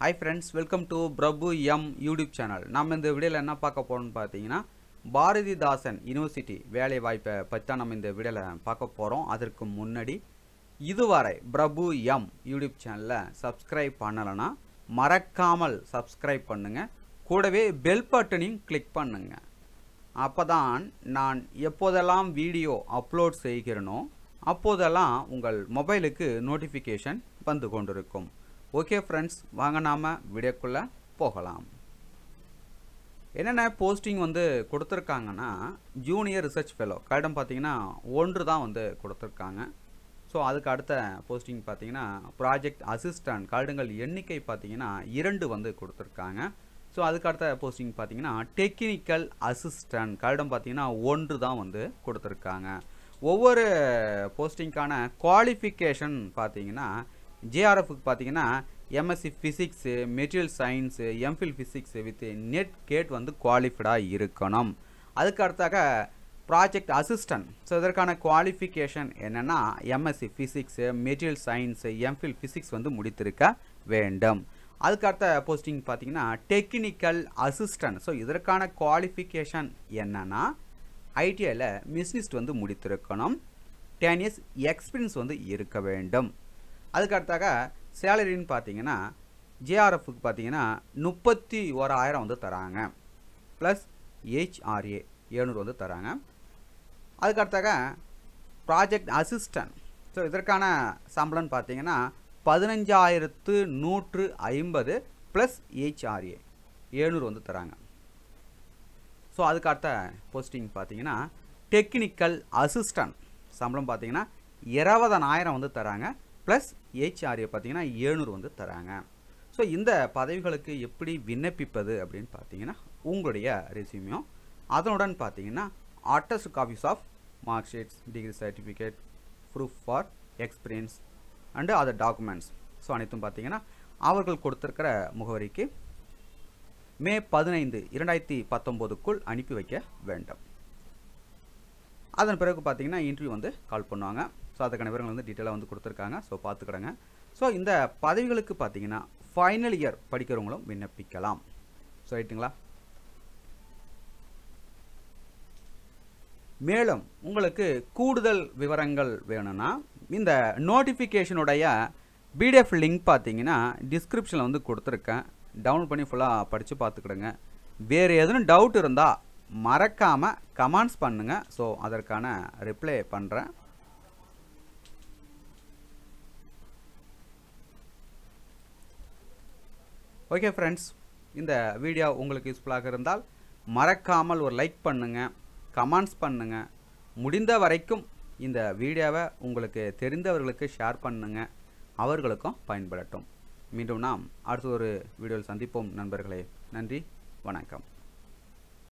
hi friends welcome to Prabhu M YouTube channel நம்ம இந்த வீடியோவில் என்ன பார்க்க போகிறோம்னு பார்த்தீங்கன்னா பாரதிதாசன் யூனிவர்சிட்டி வேலை வாய்ப்பை பற்றி தான் நம்ம இந்த வீடியோவில் பார்க்க போகிறோம் அதற்கு முன்னாடி இதுவரை பிரபு எம் யூடியூப் சேனலில் சப்ஸ்கிரைப் பண்ணலைன்னா மறக்காமல் சப்ஸ்கிரைப் பண்ணுங்கள் கூடவே பெல் பட்டனையும் கிளிக் பண்ணுங்கள் அப்போ தான் நான் எப்போதெல்லாம் வீடியோ அப்லோட் செய்கிறனோ அப்போதெல்லாம் உங்கள் மொபைலுக்கு நோட்டிஃபிகேஷன் வந்து கொண்டிருக்கும் ஓகே ஃப்ரெண்ட்ஸ் வாங்க நாம் வீடியோக்குள்ளே போகலாம் என்னென்ன போஸ்டிங் வந்து கொடுத்துருக்காங்கன்னா ஜூனியர் ரிசர்ச் ஃபெலோ கடம் பார்த்தீங்கன்னா ஒன்று தான் வந்து கொடுத்துருக்காங்க ஸோ அதுக்கு அடுத்த போஸ்டிங் பார்த்தீங்கன்னா ப்ராஜெக்ட் அசிஸ்டண்ட் கரடுங்கள் எண்ணிக்கை பார்த்தீங்கன்னா இரண்டு வந்து கொடுத்துருக்காங்க ஸோ அதுக்கு அடுத்த போஸ்டிங் பார்த்தீங்கன்னா டெக்னிக்கல் அசிஸ்டண்ட் கரடம் பார்த்தீங்கன்னா ஒன்று தான் வந்து கொடுத்துருக்காங்க ஒவ்வொரு போஸ்டிங்க்கான குவாலிஃபிகேஷன் பார்த்தீங்கன்னா ஜேஆர்எஃப்க்கு பார்த்தீங்கன்னா MSc physics material science MPhil physics with NET GATE வந்து குவாலிஃபைடாக இருக்கணும் அதுக்கு அடுத்தாக ப்ராஜெக்ட் அசிஸ்டன்ட் ஸோ இதற்கான குவாலிஃபிகேஷன் என்னென்னா MSc physics material science MPhil physics வந்து முடித்திருக்க வேண்டும் அதுக்கடுத்த போஸ்டிங் பார்த்தீங்கன்னா டெக்னிக்கல் அசிஸ்டன்ட் ஸோ இதற்கான குவாலிஃபிகேஷன் என்னென்னா ஐடிஐயில் மிஸ்னிஸ்ட் வந்து முடித்திருக்கணும் டென் இயர்ஸ் எக்ஸ்பீரியன்ஸ் வந்து இருக்க வேண்டும் அதுக்கு அடுத்தாக சேலரின்னு பார்த்தீங்கன்னா ஜேஆர்எஃப்க்கு பார்த்தீங்கன்னா முப்பத்தி ஓராயிரம் வந்து தராங்க ப்ளஸ் ஹெச்ஆர்ஏ எழுநூறு வந்து தராங்க அதுக்கு அடுத்தாக ப்ராஜெக்ட் அசிஸ்டன்ட் ஸோ இதற்கான சம்பளம்னு பார்த்தீங்கன்னா பதினஞ்சாயிரத்து நூற்று ஐம்பது ப்ளஸ் ஹெச்ஆர்ஏ ஏழ்நூறு வந்து தராங்க ஸோ அதுக்கடுத்த போஸ்டிங் பார்த்தீங்கன்னா டெக்னிக்கல் அசிஸ்டன்ட் சம்பளம் பார்த்தீங்கன்னா இருபதனாயிரம் வந்து தராங்க ப்ளஸ் ஹெச்ஆர்ஏ பார்த்தீங்கன்னா ஏழுநூறு வந்து தராங்க ஸோ இந்த பதவிகளுக்கு எப்படி விண்ணப்பிப்பது அப்படின்னு பார்த்தீங்கன்னா உங்களுடைய ரெசியூமியும் அதனுடன் பார்த்தீங்கன்னா attest copies of mark sheets degree certificate proof for experience and other documents so அனைத்தும் பார்த்தீங்கன்னா அவர்கள் கொடுத்துருக்கிற முகவரிக்கு மே பதினைந்து இரண்டாயிரத்தி பத்தொம்போதுக்குள் அனுப்பி வைக்க வேண்டும் அதன் பிறகு பார்த்தீங்கன்னா இன்டர்வியூ வந்து கால் பண்ணுவாங்க ஸோ அதுக்கான விவரங்கள் வந்து டீட்டெயிலாக வந்து கொடுத்துருக்காங்க ஸோ பார்த்துக்கிடுங்க ஸோ இந்த பதவிகளுக்கு பார்த்தீங்கன்னா ஃபைனல் இயர் படிக்கிறவங்களும் விண்ணப்பிக்கலாம் ஸோ ரைட்டுங்களா மேலும் உங்களுக்கு கூடுதல் விவரங்கள் வேணும்னா இந்த நோட்டிஃபிகேஷனுடைய பிடிஎஃப் லிங்க் பார்த்தீங்கன்னா டிஸ்கிரிப்ஷனில் வந்து கொடுத்துருக்கேன் டவுன்லோட் பண்ணி ஃபுல்லாக படித்து பார்த்துக்கிடுங்க வேறு எதுவும் டவுட் இருந்தால் மறக்காமல் கமெண்ட்ஸ் பண்ணுங்கள் ஸோ அதற்கான ரிப்ளை பண்ணுறேன் ஓகே ஃப்ரெண்ட்ஸ் இந்த வீடியோ உங்களுக்கு யூஸ்ஃபுல்லாக இருந்தால் மறக்காமல் ஒரு லைக் பண்ணுங்கள் கமெண்ட்ஸ் பண்ணுங்கள் முடிந்த வரைக்கும் இந்த வீடியோவை உங்களுக்கு தெரிந்தவர்களுக்கு ஷேர் பண்ணுங்கள் அவர்களுக்கும் பயன்படட்டும் மீண்டும் நாம் அடுத்த ஒரு வீடியோவில் சந்திப்போம் நண்பர்களே நன்றி வணக்கம்